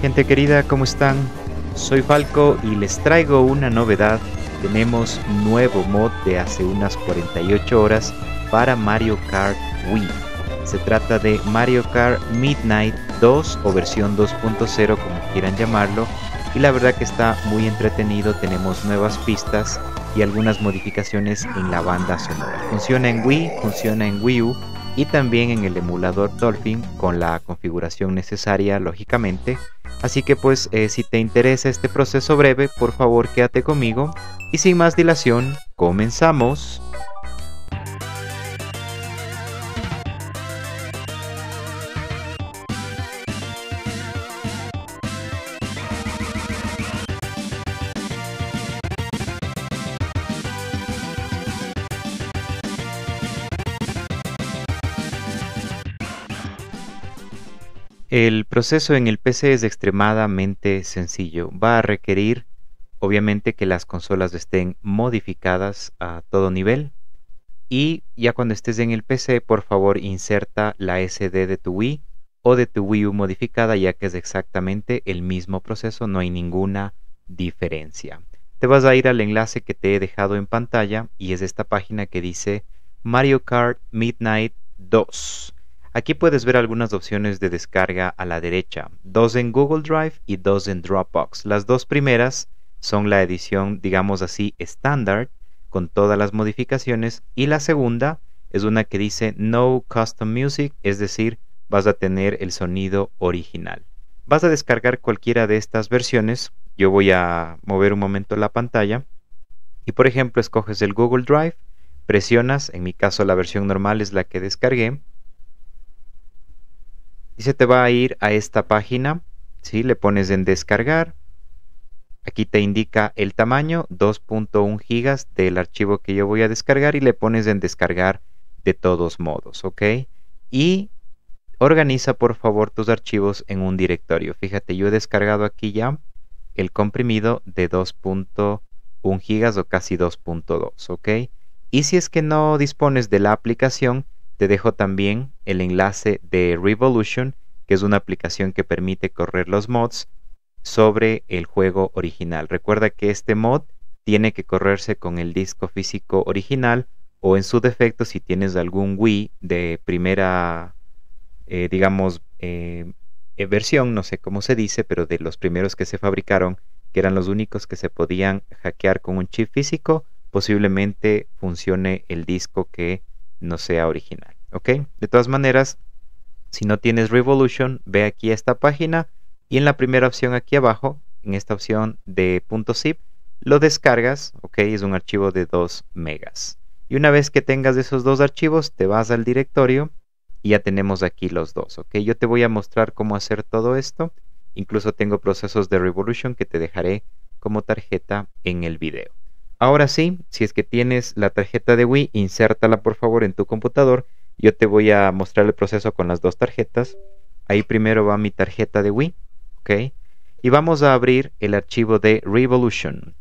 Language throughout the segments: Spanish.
Gente querida, ¿cómo están? Soy Falco y les traigo una novedad. Tenemos nuevo mod de hace unas 48 horas para Mario Kart Wii. Se trata de Mario Kart Midnight 2 o versión 2.0 como quieran llamarlo. Y la verdad que está muy entretenido, tenemos nuevas pistas y algunas modificaciones en la banda sonora. Funciona en Wii, funciona en Wii U y también en el emulador Dolphin con la configuración necesaria lógicamente Así que pues eh, si te interesa este proceso breve, por favor quédate conmigo y sin más dilación, comenzamos. El proceso en el PC es extremadamente sencillo. Va a requerir, obviamente, que las consolas estén modificadas a todo nivel. Y ya cuando estés en el PC, por favor, inserta la SD de tu Wii o de tu Wii U modificada, ya que es exactamente el mismo proceso, no hay ninguna diferencia. Te vas a ir al enlace que te he dejado en pantalla y es esta página que dice Mario Kart Midnight 2. Aquí puedes ver algunas opciones de descarga a la derecha, dos en Google Drive y dos en Dropbox. Las dos primeras son la edición, digamos así, estándar, con todas las modificaciones, y la segunda es una que dice No Custom Music, es decir, vas a tener el sonido original. Vas a descargar cualquiera de estas versiones. Yo voy a mover un momento la pantalla. Y por ejemplo, escoges el Google Drive, presionas, en mi caso la versión normal es la que descargué, y se te va a ir a esta página. si Le pones en descargar. Aquí te indica el tamaño, 2.1 gigas del archivo que yo voy a descargar y le pones en descargar de todos modos, ¿ok? Y organiza por favor tus archivos en un directorio. Fíjate, yo he descargado aquí ya el comprimido de 2.1 gigas o casi 2.2, ¿ok? Y si es que no dispones de la aplicación, te dejo también el enlace de Revolution, que es una aplicación que permite correr los mods sobre el juego original. Recuerda que este mod tiene que correrse con el disco físico original o en su defecto si tienes algún Wii de primera, eh, digamos, eh, versión, no sé cómo se dice, pero de los primeros que se fabricaron, que eran los únicos que se podían hackear con un chip físico, posiblemente funcione el disco que no sea original. ¿Ok? De todas maneras, si no tienes Revolution, ve aquí a esta página y en la primera opción aquí abajo, en esta opción de .zip, lo descargas, ¿ok? Es un archivo de 2 megas. Y una vez que tengas esos dos archivos, te vas al directorio y ya tenemos aquí los dos, ¿ok? Yo te voy a mostrar cómo hacer todo esto. Incluso tengo procesos de Revolution que te dejaré como tarjeta en el video. Ahora sí, si es que tienes la tarjeta de Wii, insértala por favor en tu computador. Yo te voy a mostrar el proceso con las dos tarjetas. Ahí primero va mi tarjeta de Wii, ¿ok? Y vamos a abrir el archivo de Revolution.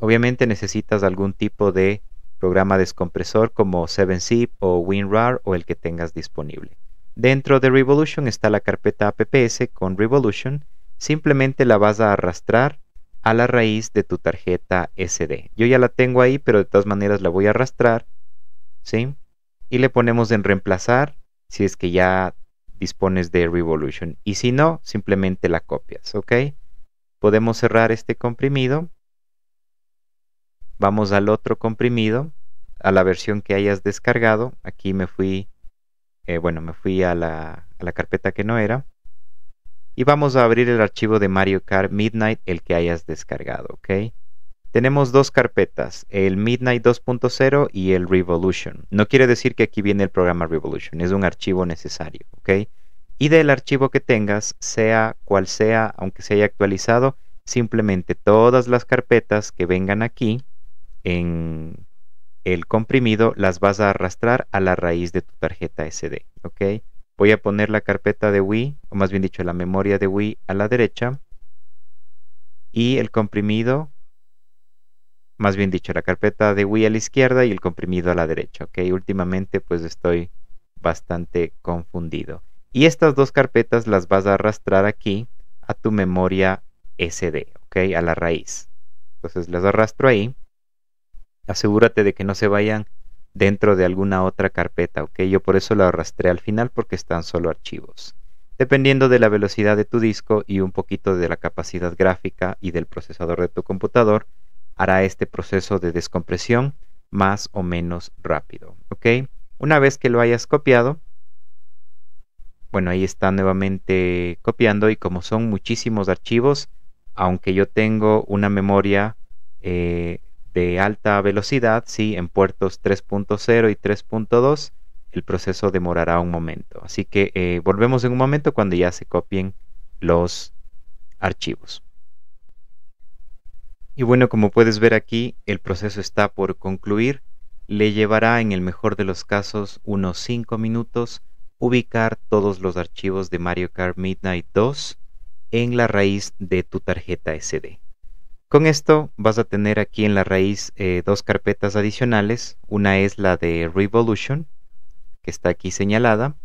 Obviamente necesitas algún tipo de programa descompresor como 7zip o WinRAR o el que tengas disponible. Dentro de Revolution está la carpeta apps con Revolution. Simplemente la vas a arrastrar a la raíz de tu tarjeta SD. Yo ya la tengo ahí, pero de todas maneras la voy a arrastrar. ¿Sí? Y le ponemos en reemplazar si es que ya dispones de Revolution. Y si no, simplemente la copias. ¿Ok? Podemos cerrar este comprimido. Vamos al otro comprimido, a la versión que hayas descargado. Aquí me fui, eh, bueno, me fui a la, a la carpeta que no era y vamos a abrir el archivo de Mario Kart Midnight, el que hayas descargado, ¿ok? Tenemos dos carpetas, el Midnight 2.0 y el Revolution. No quiere decir que aquí viene el programa Revolution, es un archivo necesario, ¿ok? Y del archivo que tengas, sea cual sea, aunque se haya actualizado, simplemente todas las carpetas que vengan aquí en el comprimido las vas a arrastrar a la raíz de tu tarjeta SD, ¿ok? voy a poner la carpeta de Wii, o más bien dicho, la memoria de Wii a la derecha y el comprimido, más bien dicho, la carpeta de Wii a la izquierda y el comprimido a la derecha, ¿ok? Últimamente pues estoy bastante confundido. Y estas dos carpetas las vas a arrastrar aquí a tu memoria SD, ¿ok? A la raíz. Entonces las arrastro ahí. Asegúrate de que no se vayan dentro de alguna otra carpeta, ¿ok? Yo por eso la arrastré al final porque están solo archivos. Dependiendo de la velocidad de tu disco y un poquito de la capacidad gráfica y del procesador de tu computador, hará este proceso de descompresión más o menos rápido, ¿ok? Una vez que lo hayas copiado, bueno, ahí está nuevamente copiando y como son muchísimos archivos, aunque yo tengo una memoria eh, de alta velocidad, si en puertos 3.0 y 3.2 el proceso demorará un momento. Así que eh, volvemos en un momento cuando ya se copien los archivos. Y bueno, como puedes ver aquí, el proceso está por concluir. Le llevará en el mejor de los casos unos 5 minutos ubicar todos los archivos de Mario Kart Midnight 2 en la raíz de tu tarjeta SD. Con esto vas a tener aquí en la raíz eh, dos carpetas adicionales. Una es la de Revolution, que está aquí señalada,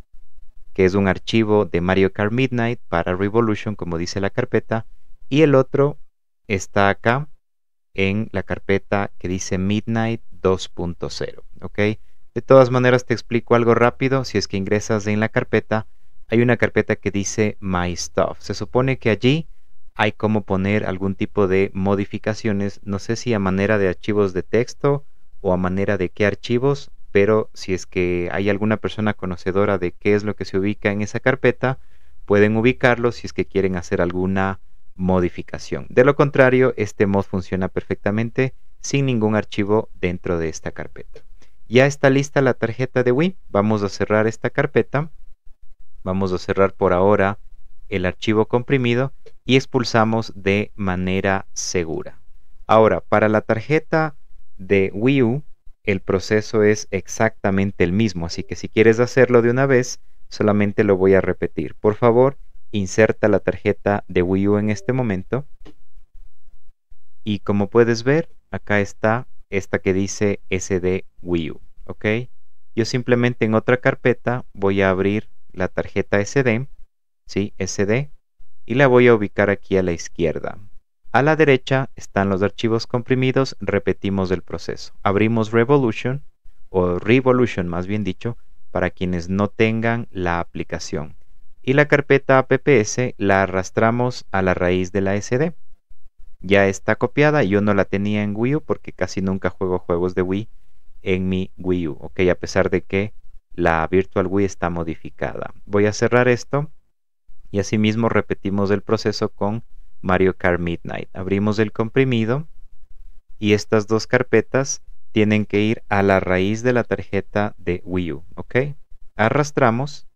que es un archivo de Mario Kart Midnight para Revolution, como dice la carpeta. Y el otro está acá en la carpeta que dice Midnight 2.0. ¿ok? De todas maneras te explico algo rápido. Si es que ingresas en la carpeta, hay una carpeta que dice My Stuff. Se supone que allí hay como poner algún tipo de modificaciones, no sé si a manera de archivos de texto o a manera de qué archivos, pero si es que hay alguna persona conocedora de qué es lo que se ubica en esa carpeta, pueden ubicarlo si es que quieren hacer alguna modificación. De lo contrario, este mod funciona perfectamente sin ningún archivo dentro de esta carpeta. Ya está lista la tarjeta de Win. Vamos a cerrar esta carpeta. Vamos a cerrar por ahora el archivo comprimido y expulsamos de manera segura. Ahora, para la tarjeta de Wii U, el proceso es exactamente el mismo, así que si quieres hacerlo de una vez, solamente lo voy a repetir. Por favor, inserta la tarjeta de Wii U en este momento. Y como puedes ver, acá está esta que dice SD Wii U, ¿ok? Yo simplemente en otra carpeta voy a abrir la tarjeta SD, ¿sí? SD, y la voy a ubicar aquí a la izquierda. A la derecha están los archivos comprimidos, repetimos el proceso. Abrimos Revolution o Revolution más bien dicho para quienes no tengan la aplicación. Y la carpeta apps la arrastramos a la raíz de la SD. Ya está copiada, yo no la tenía en Wii U porque casi nunca juego juegos de Wii en mi Wii U, a pesar de que la Virtual Wii está modificada. Voy a cerrar esto y asimismo repetimos el proceso con Mario Kart Midnight. Abrimos el comprimido y estas dos carpetas tienen que ir a la raíz de la tarjeta de Wii U, Arrastramos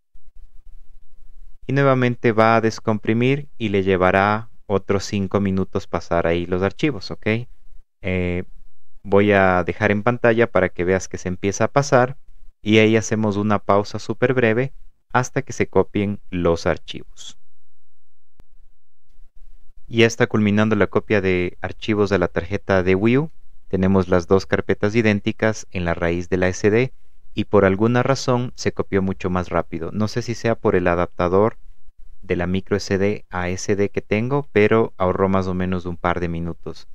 y nuevamente va a descomprimir y le llevará otros cinco minutos pasar ahí los archivos, eh, voy a dejar en pantalla para que veas que se empieza a pasar y ahí hacemos una pausa súper breve hasta que se copien los archivos. Y está culminando la copia de archivos de la tarjeta de Wii U, tenemos las dos carpetas idénticas en la raíz de la SD y por alguna razón se copió mucho más rápido. No sé si sea por el adaptador de la micro SD a SD que tengo, pero ahorró más o menos un par de minutos.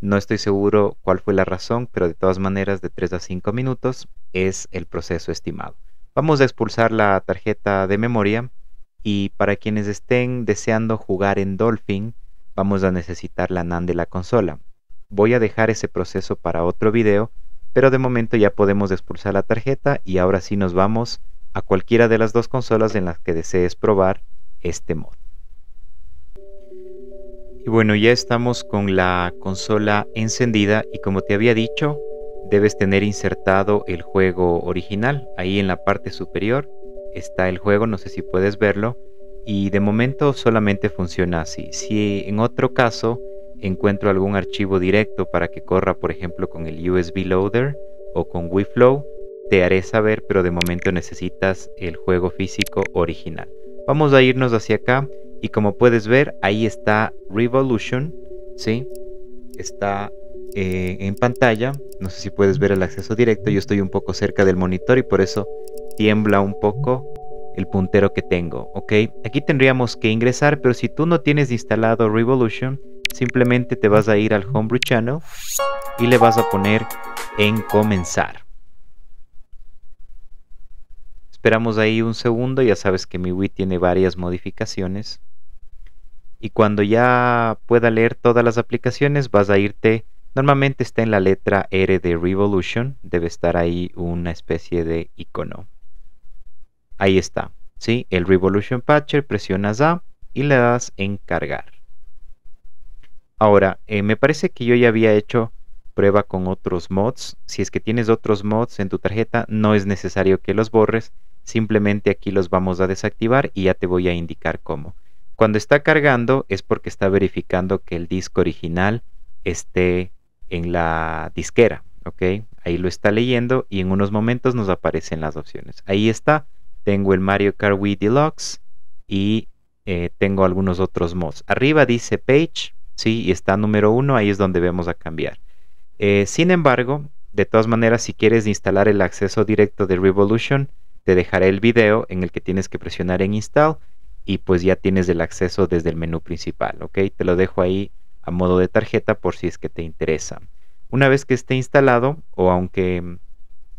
No estoy seguro cuál fue la razón, pero de todas maneras de 3 a 5 minutos es el proceso estimado. Vamos a expulsar la tarjeta de memoria y para quienes estén deseando jugar en Dolphin, vamos a necesitar la NAND de la consola. Voy a dejar ese proceso para otro video, pero de momento ya podemos expulsar la tarjeta y ahora sí nos vamos a cualquiera de las dos consolas en las que desees probar este mod. Y bueno, ya estamos con la consola encendida y como te había dicho, debes tener insertado el juego original. Ahí en la parte superior está el juego, no sé si puedes verlo. Y de momento solamente funciona así. Si en otro caso encuentro algún archivo directo para que corra, por ejemplo, con el USB Loader o con flow te haré saber, pero de momento necesitas el juego físico original. Vamos a irnos hacia acá y como puedes ver, ahí está Revolution, ¿sí? Está eh, en pantalla. No sé si puedes ver el acceso directo. Yo estoy un poco cerca del monitor y por eso tiembla un poco el puntero que tengo. Ok, aquí tendríamos que ingresar, pero si tú no tienes instalado Revolution, simplemente te vas a ir al Homebrew Channel y le vas a poner en comenzar. Esperamos ahí un segundo, ya sabes que mi Wii tiene varias modificaciones. Y cuando ya pueda leer todas las aplicaciones, vas a irte Normalmente está en la letra R de Revolution, debe estar ahí una especie de icono. Ahí está, ¿sí? El Revolution Patcher, presionas A y le das en cargar. Ahora, eh, me parece que yo ya había hecho prueba con otros mods. Si es que tienes otros mods en tu tarjeta, no es necesario que los borres. Simplemente aquí los vamos a desactivar y ya te voy a indicar cómo. Cuando está cargando es porque está verificando que el disco original esté en la disquera, ¿ok? Ahí lo está leyendo y en unos momentos nos aparecen las opciones. Ahí está, tengo el Mario Kart Wii Deluxe y eh, tengo algunos otros mods. Arriba dice Page, sí, y está número uno, ahí es donde vemos a cambiar. Eh, sin embargo, de todas maneras, si quieres instalar el acceso directo de Revolution, te dejaré el video en el que tienes que presionar en install y pues ya tienes el acceso desde el menú principal, ¿ok? Te lo dejo ahí a modo de tarjeta por si es que te interesa. Una vez que esté instalado, o aunque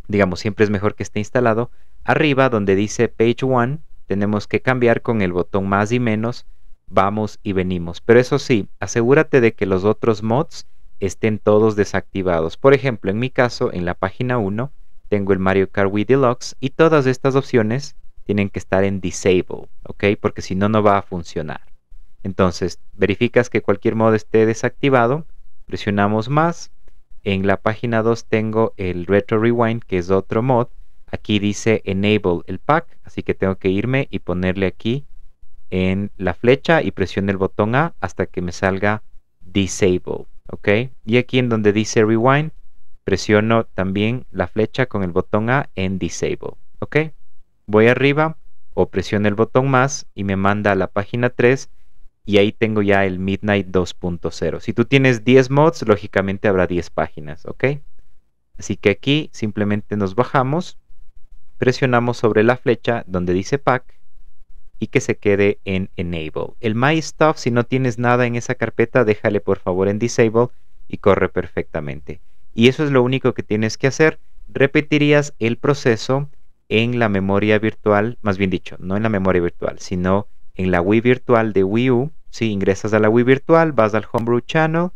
digamos siempre es mejor que esté instalado, arriba donde dice Page One tenemos que cambiar con el botón más y menos, vamos y venimos. Pero eso sí, asegúrate de que los otros mods estén todos desactivados. Por ejemplo, en mi caso, en la página 1, tengo el Mario Kart Wii Deluxe y todas estas opciones tienen que estar en Disable, ¿ok? Porque si no, no va a funcionar. Entonces, verificas que cualquier modo esté desactivado, presionamos más. En la página 2 tengo el Retro Rewind, que es otro mod. Aquí dice Enable el pack, así que tengo que irme y ponerle aquí en la flecha y presiono el botón A hasta que me salga Disable. ¿Ok? Y aquí en donde dice Rewind, presiono también la flecha con el botón A en Disable. ¿Ok? Voy arriba o presiono el botón más y me manda a la página 3 y ahí tengo ya el Midnight 2.0. Si tú tienes 10 mods, lógicamente habrá 10 páginas, ¿ok? Así que aquí simplemente nos bajamos, presionamos sobre la flecha donde dice pack y que se quede en enable. El My Stuff, si no tienes nada en esa carpeta, déjale por favor en disable y corre perfectamente. Y eso es lo único que tienes que hacer. Repetirías el proceso en la memoria virtual, más bien dicho, no en la memoria virtual, sino en en la Wii virtual de Wii U. Si ingresas a la Wii virtual, vas al Homebrew Channel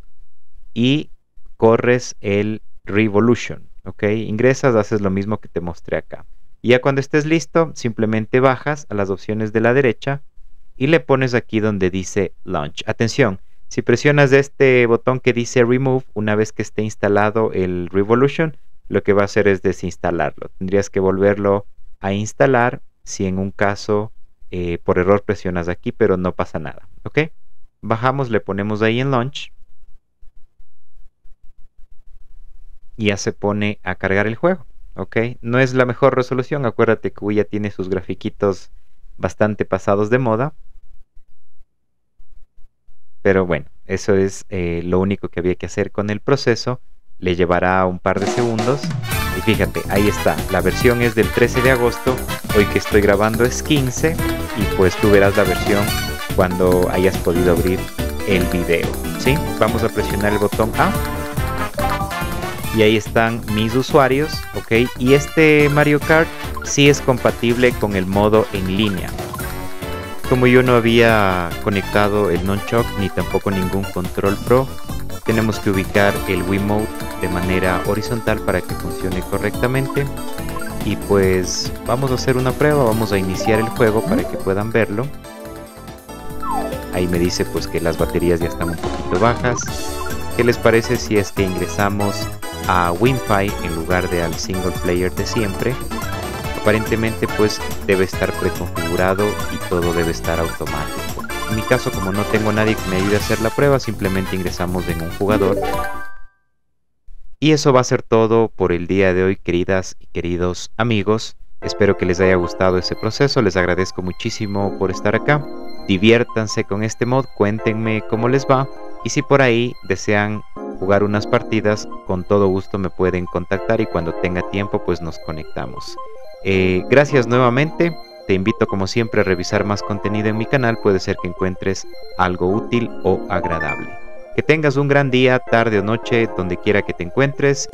y corres el Revolution. ¿ok? Ingresas, haces lo mismo que te mostré acá. Y ya cuando estés listo, simplemente bajas a las opciones de la derecha y le pones aquí donde dice Launch. Atención, si presionas este botón que dice Remove, una vez que esté instalado el Revolution, lo que va a hacer es desinstalarlo. Tendrías que volverlo a instalar si en un caso eh, por error presionas aquí, pero no pasa nada, Bajamos, le ponemos ahí en launch. Y ya se pone a cargar el juego, No es la mejor resolución, acuérdate que ya tiene sus grafiquitos bastante pasados de moda. Pero bueno, eso es eh, lo único que había que hacer con el proceso. Le llevará un par de segundos. Y fíjate, ahí está. La versión es del 13 de agosto. Hoy que estoy grabando es 15 y pues tú verás la versión cuando hayas podido abrir el video. ¿sí? Vamos a presionar el botón A y ahí están mis usuarios, ¿ok? Y este Mario Kart sí es compatible con el modo en línea. Como yo no había conectado el non ni tampoco ningún control pro, tenemos que ubicar el Wiimote de manera horizontal para que funcione correctamente y pues vamos a hacer una prueba, vamos a iniciar el juego para que puedan verlo. Ahí me dice pues que las baterías ya están un poquito bajas. ¿Qué les parece si es que ingresamos a WinPy en lugar de al single player de siempre? Aparentemente pues debe estar preconfigurado y todo debe estar automático. En mi caso como no tengo nadie que me ayude a hacer la prueba, simplemente ingresamos en un jugador y eso va a ser todo por el día de hoy, queridas y queridos amigos. Espero que les haya gustado ese proceso, les agradezco muchísimo por estar acá. Diviértanse con este mod, cuéntenme cómo les va y si por ahí desean jugar unas partidas, con todo gusto me pueden contactar y cuando tenga tiempo pues nos conectamos. Eh, gracias nuevamente, te invito como siempre a revisar más contenido en mi canal, puede ser que encuentres algo útil o agradable. Que tengas un gran día, tarde o noche, donde quiera que te encuentres.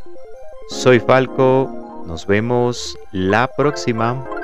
Soy Falco, nos vemos la próxima.